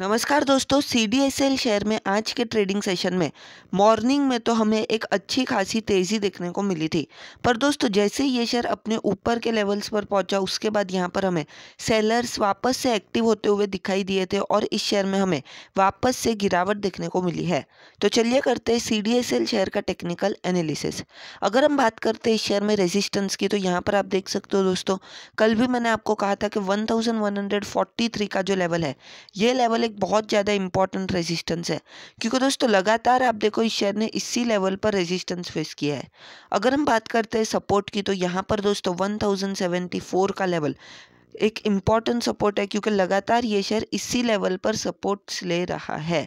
नमस्कार दोस्तों C D S L share में आज के ट्रेडिंग सेशन में मॉर्निंग में तो हमें एक अच्छी खासी तेज़ी देखने को मिली थी पर दोस्तों जैसे ही ये शेयर अपने ऊपर के लेवल्स पर पहुंचा उसके बाद यहाँ पर हमें सेलर्स वापस से एक्टिव होते हुए दिखाई दिए थे और इस शेयर में हमें वापस से गिरावट देखने को मिली है तो चलिए करते हैं C D S L share का टेक्निकल एनालिसिस अगर हम बात करते हैं इस शेयर में रेजिस्टेंस की तो यहाँ पर आप देख सकते हो दोस्तों कल भी मैंने आपको कहा था कि one thousand one hundred forty three का जो लेवल है ये लेवल एक बहुत ज़्यादा इंपॉर्टेंट रेजिस्टेंस है क्योंकि दोस्तों लगातार आप देखो इस शेयर ने इसी लेवल पर रेजिस्टेंस फेस किया है अगर हम बात करते हैं सपोर्ट की तो यहाँ पर दोस्तों वन का लेवल एक इम्पॉर्टेंट सपोर्ट है क्योंकि लगातार ये शेयर इसी लेवल पर सपोर्ट्स ले रहा है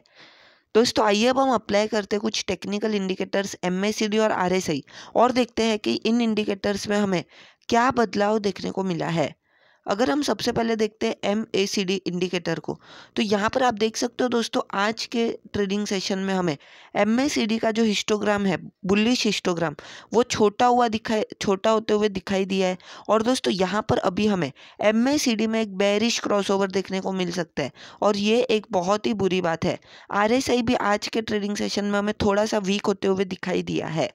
दोस्तों आइए अब हम अप्लाई करते हैं कुछ टेक्निकल इंडिकेटर्स एम और आर और देखते हैं कि इन इंडिकेटर्स में हमें क्या बदलाव देखने को मिला है अगर हम सबसे पहले देखते हैं M A C D indicator को तो यहाँ पर आप देख सकते हो दोस्तों आज के ट्रेडिंग सेशन में हमें एम ए सी डी का जो हिस्टोग्राम है बुलिश हिस्टोग्राम वो छोटा हुआ दिखाई छोटा होते हुए दिखाई दिया है और दोस्तों यहाँ पर अभी हमें एम ए सी डी में एक बैरिश क्रॉस ओवर देखने को मिल सकता है और ये एक बहुत ही बुरी बात है आर एस आई भी आज के ट्रेडिंग सेशन में हमें थोड़ा सा वीक होते हुए दिखाई दिया है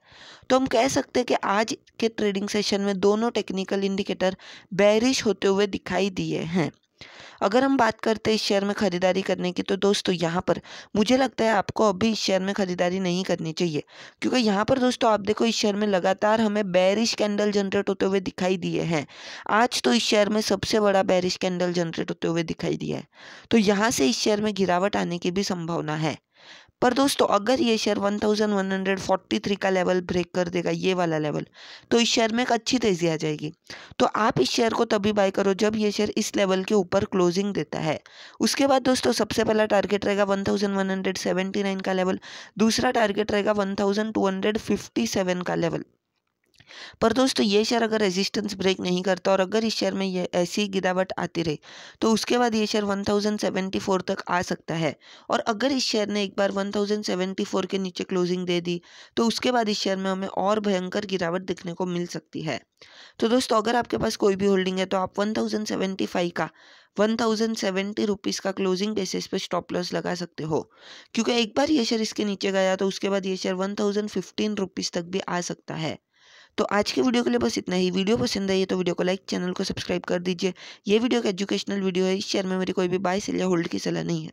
तो हम कह सकते हैं कि आज के ट्रेडिंग सेशन में दोनों टेक्निकल इंडिकेटर बैरिश होते हुए हुए दिखाई दिए हैं अगर हम बात करते हैं शेयर में ख़रीदारी करने की तो दोस्तों यहाँ पर मुझे लगता है आपको अभी इस शेयर में ख़रीदारी नहीं करनी चाहिए क्योंकि यहाँ पर दोस्तों आप देखो इस शेयर में लगातार हमें बैरिश कैंडल जनरेट होते हुए दिखाई दिए हैं आज तो इस शेयर में सबसे बड़ा बैरिश कैंडल जनरेट होते हुए दिखाई दिया है तो यहाँ से इस शेयर में गिरावट आने की भी संभावना है पर दोस्तों अगर ये शेयर 1143 का लेवल ब्रेक कर देगा ये वाला लेवल तो इस शेयर में एक अच्छी तेज़ी आ जाएगी तो आप इस शेयर को तभी बाय करो जब ये शेयर इस लेवल के ऊपर क्लोजिंग देता है उसके बाद दोस्तों सबसे पहला टारगेट रहेगा 1179 का लेवल दूसरा टारगेट रहेगा 1257 का लेवल पर दोस्तों ये शेयर अगर रेजिस्टेंस ब्रेक नहीं करता और अगर इस शेयर में ये ऐसी गिरावट आती रही तो उसके बाद ये शेयर 1074 तक आ सकता है और अगर इस शेयर ने एक बार 1074 के नीचे क्लोजिंग दे दी तो उसके बाद इस शेयर में हमें और भयंकर गिरावट दिखने को मिल सकती है तो दोस्तों अगर आपके पास कोई भी होल्डिंग है तो आप वन का वन थाउजेंड सेवेंटी रुपीज़ का क्लोजिंग बेसिस पे स्टॉप लॉस लगा सकते हो क्योंकि एक बार ये शेयर इसके नीचे गया तो उसके बाद ये share one thousand fifteen rupees तक भी आ सकता है तो आज के वीडियो के लिए बस इतना ही वीडियो हम्म। पसंद आई तो वीडियो को लाइक चैनल को सब्सक्राइब कर दीजिए ये वीडियो एक एजुकेशनल वीडियो है इस शेयर में मेरी कोई भी बाय सेल या होल्ड की सलाह नहीं है